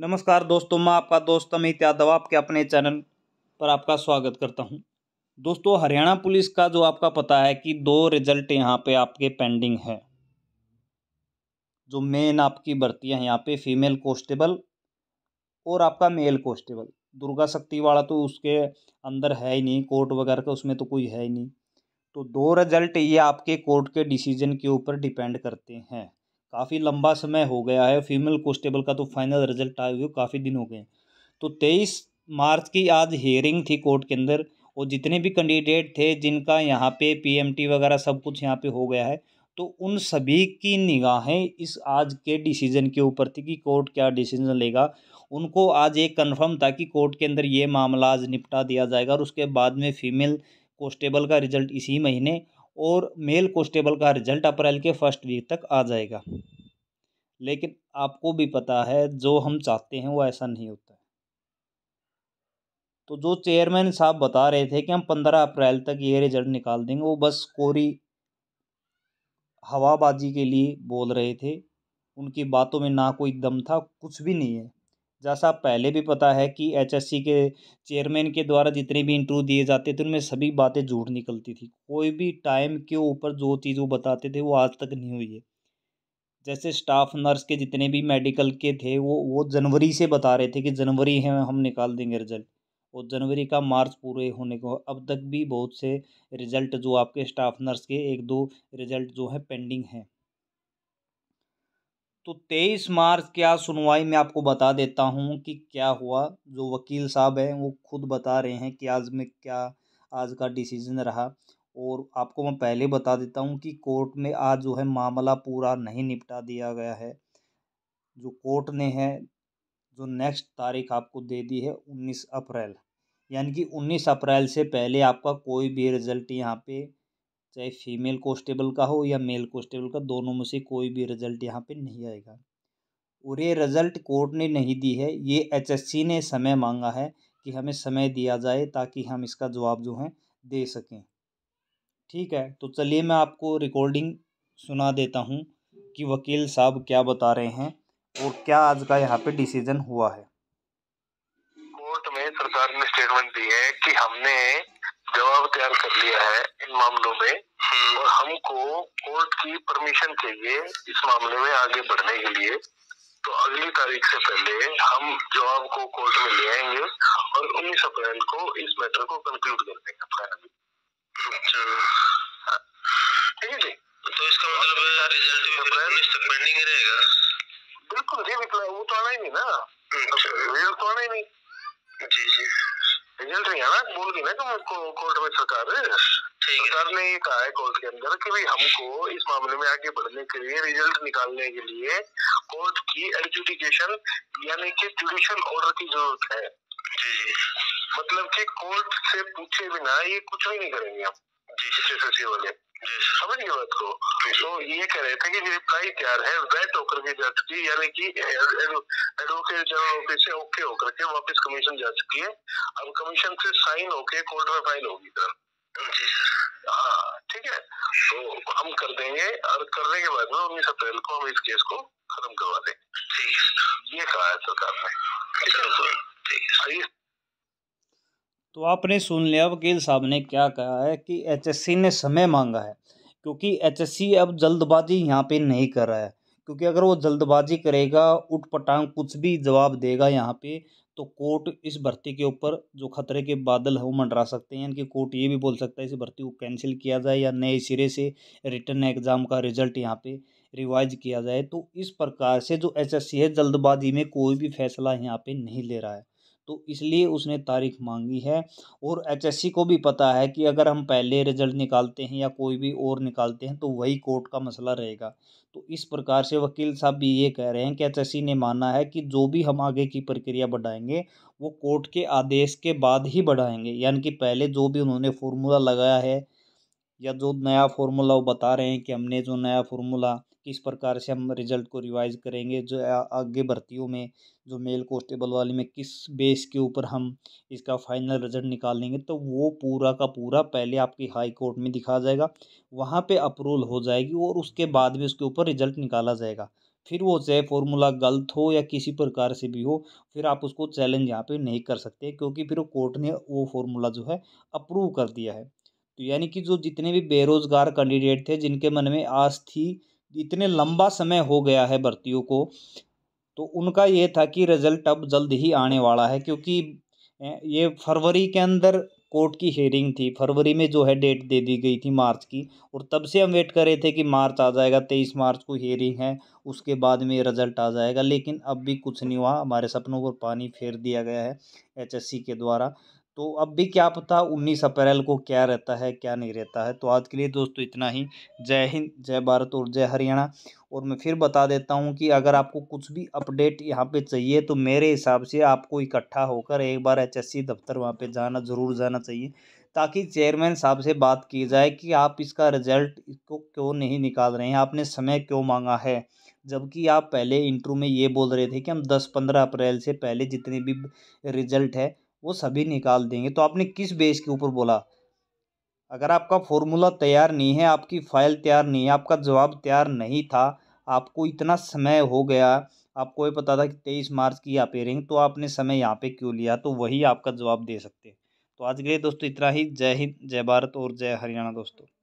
नमस्कार दोस्तों मैं आपका दोस्त अमित यादव आपके अपने चैनल पर आपका स्वागत करता हूं दोस्तों हरियाणा पुलिस का जो आपका पता है कि दो रिजल्ट यहां पे आपके पेंडिंग है जो मेन आपकी भर्ती है यहाँ पे फीमेल कॉन्स्टेबल और आपका मेल कॉन्स्टेबल दुर्गा शक्ति वाला तो उसके अंदर है ही नहीं कोर्ट वगैरह का उसमें तो कोई है ही नहीं तो दो रिजल्ट ये आपके कोर्ट के डिसीजन के ऊपर डिपेंड करते हैं काफ़ी लंबा समय हो गया है फीमेल कॉन्स्टेबल का तो फाइनल रिजल्ट आए हुए काफ़ी दिन हो गए तो तेईस मार्च की आज हेयरिंग थी कोर्ट के अंदर और जितने भी कैंडिडेट थे जिनका यहाँ पे पीएमटी वगैरह सब कुछ यहाँ पे हो गया है तो उन सभी की निगाहें इस आज के डिसीजन के ऊपर थी कि कोर्ट क्या डिसीजन लेगा उनको आज एक कंफर्म था कि कोर्ट के अंदर ये मामला आज निपटा दिया जाएगा और उसके बाद में फीमेल कॉन्स्टेबल का रिजल्ट इसी महीने और मेल कॉन्स्टेबल का रिजल्ट अप्रैल के फर्स्ट वीक तक आ जाएगा लेकिन आपको भी पता है जो हम चाहते हैं वो ऐसा नहीं होता है तो जो चेयरमैन साहब बता रहे थे कि हम पंद्रह अप्रैल तक ये रिजल्ट निकाल देंगे वो बस कोरी हवाबाजी के लिए बोल रहे थे उनकी बातों में ना कोई दम था कुछ भी नहीं है जैसा पहले भी पता है कि एचएससी के चेयरमैन के द्वारा जितने भी इंटरव्यू दिए जाते थे उनमें सभी बातें झूठ निकलती थी कोई भी टाइम के ऊपर जो चीज़ वो बताते थे वो आज तक नहीं हुई है जैसे स्टाफ नर्स के जितने भी मेडिकल के थे वो वो जनवरी से बता रहे थे कि जनवरी है हम निकाल देंगे रिजल्ट और जनवरी का मार्च पूरे होने को अब तक भी बहुत से रिज़ल्ट जो आपके स्टाफ नर्स के एक दो रिज़ल्ट जो है पेंडिंग हैं तो तेईस मार्च क्या सुनवाई में आपको बता देता हूँ कि क्या हुआ जो वकील साहब हैं वो खुद बता रहे हैं कि आज में क्या आज का डिसीज़न रहा और आपको मैं पहले बता देता हूँ कि कोर्ट में आज जो है मामला पूरा नहीं निपटा दिया गया है जो कोर्ट ने है जो नेक्स्ट तारीख आपको दे दी है उन्नीस अप्रैल यानी कि उन्नीस अप्रैल से पहले आपका कोई भी रिज़ल्ट यहाँ पे चाहे फीमेल कॉन्स्टेबल का हो या मेल कॉन्स्टेबल का दोनों में से कोई भी रिजल्ट यहाँ पे नहीं आएगा और ये रिजल्ट कोर्ट ने नहीं दी है ये एचएससी ने समय मांगा है कि हमें समय दिया जाए ताकि हम इसका जवाब जो है दे सकें ठीक है तो चलिए मैं आपको रिकॉर्डिंग सुना देता हूँ कि वकील साहब क्या बता रहे हैं और क्या आज का यहाँ पे डिसीजन हुआ है कोर्ट में सरकार ने स्टेटमेंट दी है कि हमने जवाब तैयार कर लिया है इन मामलों में और हमको कोर्ट की परमिशन चाहिए इस मामले में आगे बढ़ने के लिए तो अगली तारीख से पहले हम जवाब को कोर्ट में ले आएंगे और उन्नीस अप्रैल को इस मैटर को कंक्लूड कर देंगे फाइनली ठीक है जी तो इसका मतलब रिजल्ट उन्नीस तक पेंडिंग रहेगा बिल्कुल जी बिल्कुल वो तो आना ही नहीं ना रिजल्ट अच्छा। तो आना ही नहीं जी जी रिजल्ट नहीं आना बोल रही ना कोर्ट में सरकार सरकार ने ये कहा है कोर्ट के अंदर कि भाई हमको इस मामले में आगे बढ़ने के लिए रिजल्ट निकालने के लिए कोर्ट की एडजुडिकेशन यानी कि जुडिशियल ऑर्डर की जरूरत है मतलब कि कोर्ट से पूछे बिना ये कुछ भी नहीं करेंगे हम जी वाले समझ गए बात को तो ये कह रहे थे कि रिप्लाई तैयार है वेट तो होकर के जा चुकी है यानी कि एडवोकेट जनरल ऑफिस से ओके होकर के वापस कमीशन जा चुकी है अब कमीशन से साइन होके कोर्ट में फाइल होगी सर हाँ, ठीक है तो हम कर देंगे और करने के बाद में उन्नीस अप्रैल को हम इस केस को खत्म करवा देंगे ठीक ये कहा है सरकार ने तो, तो आपने सुन लिया वकील साहब ने क्या कहा है कि एचएससी ने समय मांगा है क्योंकि एचएससी अब जल्दबाजी यहाँ पे नहीं कर रहा है क्योंकि अगर वो जल्दबाजी करेगा उठ पटांग कुछ भी जवाब देगा यहाँ पे तो कोर्ट इस भर्ती के ऊपर जो खतरे के बादल हैं वो मंडरा सकते हैं यानी कि कोर्ट ये भी बोल सकता है इस भर्ती को कैंसिल किया जाए या नए सिरे से रिटर्न एग्ज़ाम का रिजल्ट यहाँ पे रिवाइज किया जाए तो इस प्रकार से जो एसएससी एस सी है जल्दबाजी में कोई भी फैसला यहाँ पे नहीं ले रहा है तो इसलिए उसने तारीख मांगी है और एचएससी को भी पता है कि अगर हम पहले रिजल्ट निकालते हैं या कोई भी और निकालते हैं तो वही कोर्ट का मसला रहेगा तो इस प्रकार से वकील साहब भी ये कह रहे हैं कि एच ने माना है कि जो भी हम आगे की प्रक्रिया बढ़ाएंगे वो कोर्ट के आदेश के बाद ही बढ़ाएंगे यानी कि पहले जो भी उन्होंने फॉर्मूला लगाया है या जो नया फॉर्मूला वो बता रहे हैं कि हमने जो नया फॉर्मूला किस प्रकार से हम रिजल्ट को रिवाइज करेंगे जो आगे भर्तियों में जो मेल कॉन्स्टेबल वाली में किस बेस के ऊपर हम इसका फाइनल रिजल्ट निकाल लेंगे तो वो पूरा का पूरा पहले आपकी हाई कोर्ट में दिखा जाएगा वहाँ पे अप्रूवल हो जाएगी और उसके बाद में उसके ऊपर रिजल्ट निकाला जाएगा फिर वो चाहे फॉर्मूला गलत हो या किसी प्रकार से भी हो फिर आप उसको चैलेंज यहाँ पर नहीं कर सकते क्योंकि फिर कोर्ट ने वो फॉर्मूला जो है अप्रूव कर दिया है तो यानी कि जो जितने भी बेरोज़गार कैंडिडेट थे जिनके मन में आस थी इतने लंबा समय हो गया है भर्तियों को तो उनका ये था कि रिज़ल्ट अब जल्द ही आने वाला है क्योंकि ये फरवरी के अंदर कोर्ट की हेयरिंग थी फरवरी में जो है डेट दे दी गई थी मार्च की और तब से हम वेट कर रहे थे कि मार्च आ जाएगा तेईस मार्च को हेयरिंग है उसके बाद में रिज़ल्ट आ जाएगा लेकिन अब भी कुछ नहीं हुआ हमारे सपनों को पानी फेर दिया गया है एचएससी के द्वारा तो अब भी क्या पता उन्नीस अप्रैल को क्या रहता है क्या नहीं रहता है तो आज के लिए दोस्तों इतना ही जय हिंद जय भारत और जय हरियाणा और मैं फिर बता देता हूँ कि अगर आपको कुछ भी अपडेट यहाँ पे चाहिए तो मेरे हिसाब से आपको इकट्ठा होकर एक बार एचएससी दफ्तर वहाँ पे जाना ज़रूर जाना चाहिए ताकि चेयरमैन साहब से बात की जाए कि आप इसका रिजल्ट इसको क्यों नहीं निकाल रहे हैं आपने समय क्यों मांगा है जबकि आप पहले इंटरव्यू में ये बोल रहे थे कि हम दस पंद्रह अप्रैल से पहले जितने भी रिजल्ट है वो सभी निकाल देंगे तो आपने किस बेस के ऊपर बोला अगर आपका फॉर्मूला तैयार नहीं है आपकी फाइल तैयार नहीं है आपका जवाब तैयार नहीं था आपको इतना समय हो गया आपको ये पता था कि तेईस मार्च की अपेयरिंग तो आपने समय यहाँ पे क्यों लिया तो वही आपका जवाब दे सकते हैं तो आज के लिए दोस्तों इतना ही जय हिंद जय भारत और जय हरियाणा दोस्तों